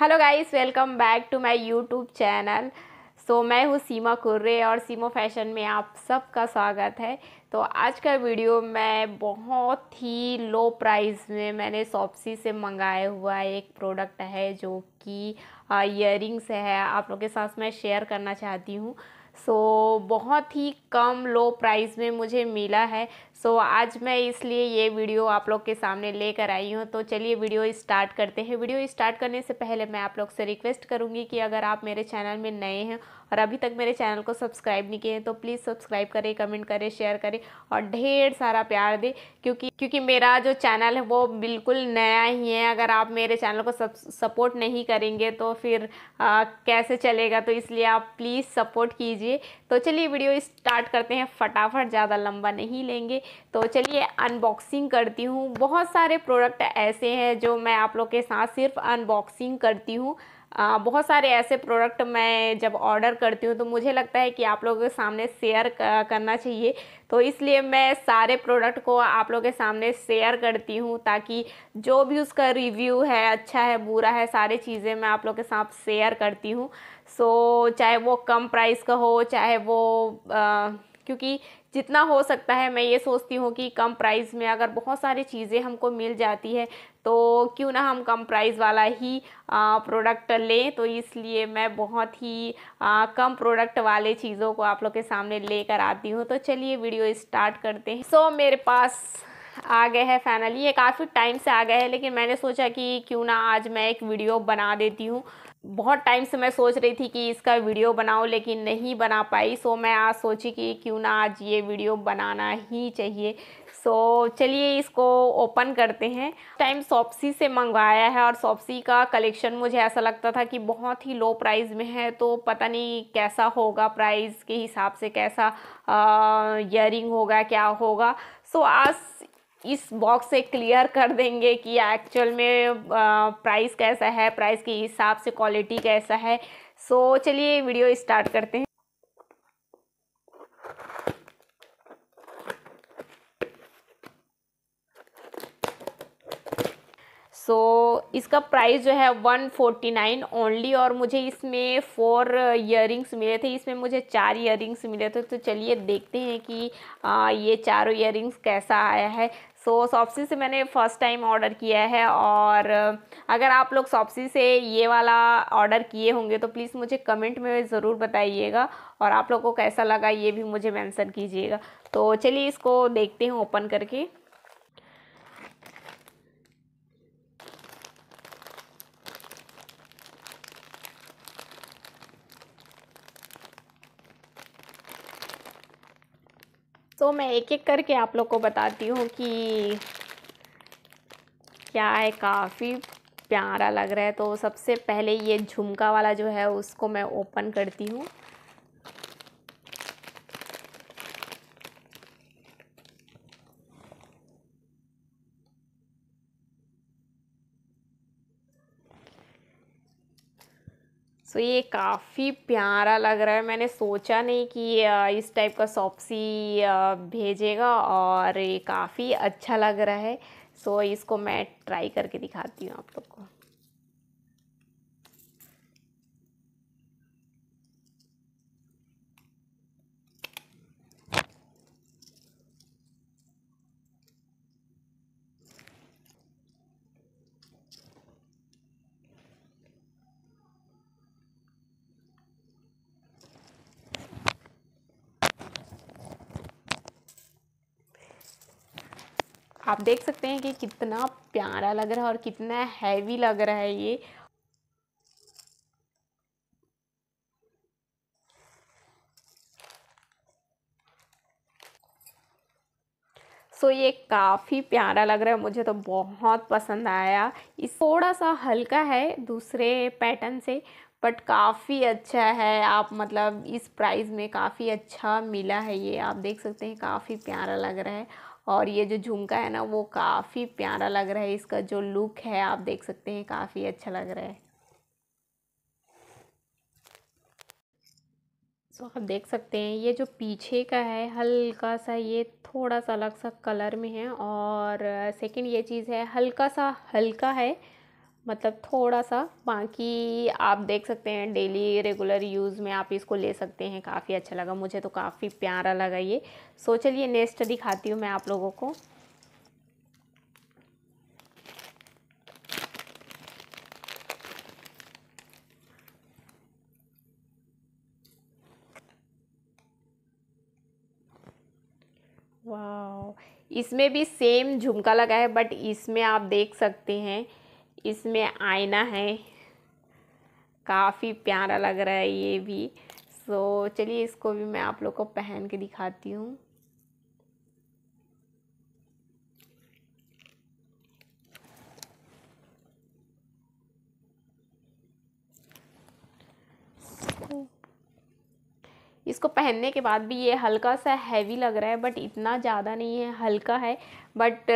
hello guys welcome back to my YouTube channel so मैं हूँ सीमा कुर्रे और सीमा फैशन में आप सबका स्वागत है तो आज का वीडियो मैं बहुत ही लो प्राइस में मैंने सॉप्सी से मंगाया हुआ एक प्रोडक्ट है जो कि इयर है आप लोग के साथ मैं शेयर करना चाहती हूँ सो so, बहुत ही कम लो प्राइस में मुझे मिला है सो so, आज मैं इसलिए ये वीडियो आप लोग के सामने लेकर आई हूँ तो चलिए वीडियो स्टार्ट करते हैं वीडियो स्टार्ट करने से पहले मैं आप लोग से रिक्वेस्ट करूँगी कि अगर आप मेरे चैनल में नए हैं और अभी तक मेरे चैनल को सब्सक्राइब नहीं किए हैं तो प्लीज़ सब्सक्राइब करें कमेंट करें शेयर करें और ढेर सारा प्यार दें क्योंकि क्योंकि मेरा जो चैनल है वो बिल्कुल नया ही है अगर आप मेरे चैनल को सब सपोर्ट नहीं करेंगे तो फिर आ, कैसे चलेगा तो इसलिए आप प्लीज़ सपोर्ट कीजिए तो चलिए वीडियो स्टार्ट करते हैं फटाफट ज़्यादा लंबा नहीं लेंगे तो चलिए अनबॉक्सिंग करती हूँ बहुत सारे प्रोडक्ट ऐसे हैं जो मैं आप लोग के साथ सिर्फ अनबॉक्सिंग करती हूँ बहुत सारे ऐसे प्रोडक्ट मैं जब ऑर्डर करती हूँ तो मुझे लगता है कि आप लोगों के सामने शेयर करना चाहिए तो इसलिए मैं सारे प्रोडक्ट को आप लोगों के सामने शेयर करती हूँ ताकि जो भी उसका रिव्यू है अच्छा है बुरा है सारी चीज़ें मैं आप लोग के साथ शेयर करती हूँ सो चाहे वो कम प्राइस का हो चाहे वो आ, क्योंकि जितना हो सकता है मैं ये सोचती हूँ कि कम प्राइस में अगर बहुत सारी चीज़ें हमको मिल जाती है तो क्यों ना हम कम प्राइस वाला ही प्रोडक्ट लें तो इसलिए मैं बहुत ही आ, कम प्रोडक्ट वाले चीज़ों को आप लोग के सामने लेकर आती हूँ तो चलिए वीडियो स्टार्ट करते हैं सो so, मेरे पास आ गए हैं फाइनली ये काफ़ी टाइम से आ गए हैं लेकिन मैंने सोचा कि क्यों ना आज मैं एक वीडियो बना देती हूँ बहुत टाइम से मैं सोच रही थी कि इसका वीडियो बनाऊं लेकिन नहीं बना पाई सो मैं आज सोची कि क्यों ना आज ये वीडियो बनाना ही चाहिए सो चलिए इसको ओपन करते हैं टाइम सॉप्सी से मंगवाया है और सॉप्सी का कलेक्शन मुझे ऐसा लगता था कि बहुत ही लो प्राइस में है तो पता नहीं कैसा होगा प्राइस के हिसाब से कैसा इयर होगा क्या होगा सो आज इस बॉक्स से क्लियर कर देंगे कि एक्चुअल में प्राइस कैसा है प्राइस के हिसाब से क्वालिटी कैसा है सो so, चलिए वीडियो स्टार्ट करते हैं सो so, इसका प्राइस जो है वन फोर्टी नाइन ओनली और मुझे इसमें फोर इयरिंग्स मिले थे इसमें मुझे चार इयरिंग्स मिले थे तो चलिए देखते हैं कि आ, ये चारों इयरिंग्स कैसा आया है सो so, सॉप्सी से मैंने फ़र्स्ट टाइम ऑर्डर किया है और अगर आप लोग सॉप्सी से ये वाला ऑर्डर किए होंगे तो प्लीज़ मुझे कमेंट में ज़रूर बताइएगा और आप लोगों को कैसा लगा ये भी मुझे मेंशन कीजिएगा तो चलिए इसको देखते हैं ओपन करके तो मैं एक एक करके आप लोग को बताती हूँ कि क्या है काफ़ी प्यारा लग रहा है तो सबसे पहले ये झुमका वाला जो है उसको मैं ओपन करती हूँ सो ये काफ़ी प्यारा लग रहा है मैंने सोचा नहीं कि इस टाइप का सॉप्सी भेजेगा और ये काफ़ी अच्छा लग रहा है सो इसको मैं ट्राई करके दिखाती हूँ आप लोग को आप देख सकते हैं कि कितना प्यारा लग रहा है और कितना हैवी लग रहा है ये सो ये काफ़ी प्यारा लग रहा है मुझे तो बहुत पसंद आया इस थोड़ा सा हल्का है दूसरे पैटर्न से बट काफ़ी अच्छा है आप मतलब इस प्राइस में काफ़ी अच्छा मिला है ये आप देख सकते हैं काफ़ी प्यारा लग रहा है और ये जो झुमका है ना वो काफ़ी प्यारा लग रहा है इसका जो लुक है आप देख सकते हैं काफ़ी अच्छा लग रहा है सो आप देख सकते हैं ये जो पीछे का है हल्का सा ये थोड़ा सा अलग सा कलर में है और सेकंड ये चीज़ है हल्का सा हल्का है मतलब थोड़ा सा बाकी आप देख सकते हैं डेली रेगुलर यूज़ में आप इसको ले सकते हैं काफ़ी अच्छा लगा मुझे तो काफ़ी प्यारा लगा ये सो चलिए नेक्स्ट दिखाती हूँ मैं आप लोगों को वाह इसमें भी सेम झुमका लगा है बट इसमें आप देख सकते हैं इसमें आईना है काफ़ी प्यारा लग रहा है ये भी सो चलिए इसको भी मैं आप लोग को पहन के दिखाती हूँ इसको पहनने के बाद भी ये हल्का सा हैवी लग रहा है बट इतना ज़्यादा नहीं है हल्का है बट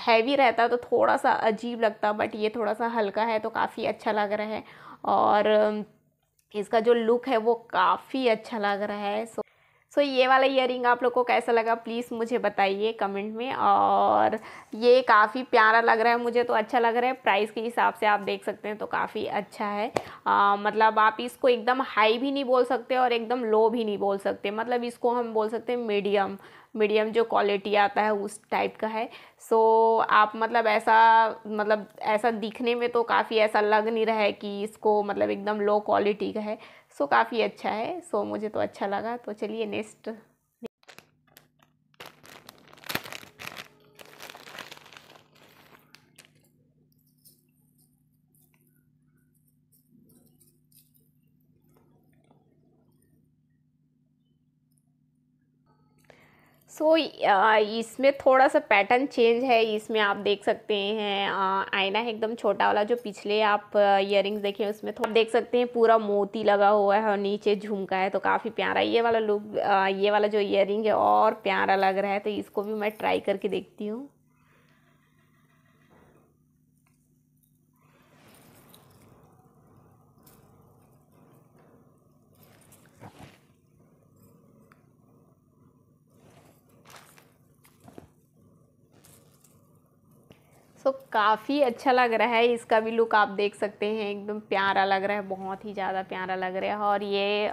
हैवी रहता तो थोड़ा सा अजीब लगता बट ये थोड़ा सा हल्का है तो काफ़ी अच्छा लग रहा है और इसका जो लुक है वो काफ़ी अच्छा लग रहा है सो सो ये वाला इयर आप लोग को कैसा लगा प्लीज़ मुझे बताइए कमेंट में और ये काफ़ी प्यारा लग रहा है मुझे तो अच्छा लग रहा है प्राइस के हिसाब से आप देख सकते हैं तो काफ़ी अच्छा है आ, मतलब आप इसको एकदम हाई भी नहीं बोल सकते और एकदम लो भी नहीं बोल सकते मतलब इसको हम बोल सकते हैं मीडियम मीडियम जो क्वालिटी आता है उस टाइप का है सो so, आप मतलब ऐसा मतलब ऐसा दिखने में तो काफ़ी ऐसा लग नहीं रहा है कि इसको मतलब एकदम लो क्वालिटी का है सो so, काफ़ी अच्छा है सो so, मुझे तो अच्छा लगा तो चलिए नेक्स्ट सो so, uh, इसमें थोड़ा सा पैटर्न चेंज है इसमें आप देख सकते हैं uh, आईना है एकदम छोटा वाला जो पिछले आप इयर uh, देखें उसमें थोड़ा देख सकते हैं पूरा मोती लगा हुआ है और नीचे झुमका है तो काफ़ी प्यारा ये वाला लुक ये वाला जो इयर है और प्यारा लग रहा है तो इसको भी मैं ट्राई करके देखती हूँ सो so, काफ़ी अच्छा लग रहा है इसका भी लुक आप देख सकते हैं एकदम प्यारा लग रहा है बहुत ही ज़्यादा प्यारा लग रहा है और ये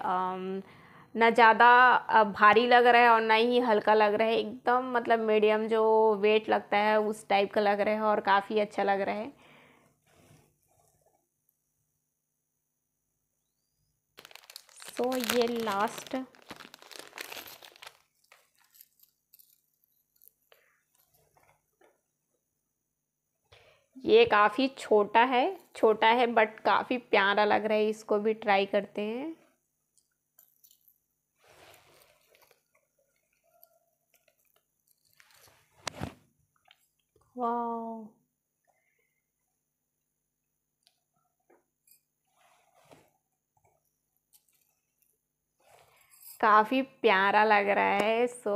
ना ज़्यादा भारी लग रहा है और ना ही हल्का लग रहा है एकदम मतलब मीडियम जो वेट लगता है उस टाइप का लग रहा है और काफ़ी अच्छा लग रहा है सो so, ये लास्ट ये काफ़ी छोटा है छोटा है बट काफ़ी प्यारा लग रहा है इसको भी ट्राई करते हैं वाह काफ़ी प्यारा लग रहा है सो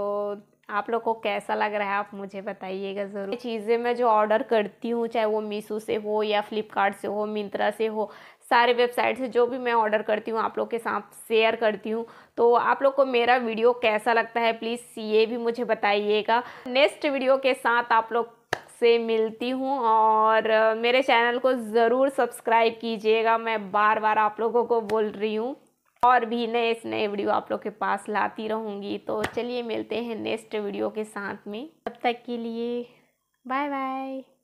आप लोग को कैसा लग रहा है आप मुझे बताइएगा ज़रूर चीज़ें मैं जो ऑर्डर करती हूँ चाहे वो मीशो से हो या फ्लिपकार्ट से हो मिंत्रा से हो सारे वेबसाइट से जो भी मैं ऑर्डर करती हूँ आप लोग के साथ शेयर करती हूँ तो आप लोग को मेरा वीडियो कैसा लगता है प्लीज़ ये भी मुझे बताइएगा नेक्स्ट वीडियो के साथ आप लोग से मिलती हूँ और मेरे चैनल को ज़रूर सब्सक्राइब कीजिएगा मैं बार बार आप लोगों को बोल रही हूँ और भी नए नए वीडियो आप लोग के पास लाती रहूँगी तो चलिए मिलते हैं नेक्स्ट वीडियो के साथ में तब तक के लिए बाय बाय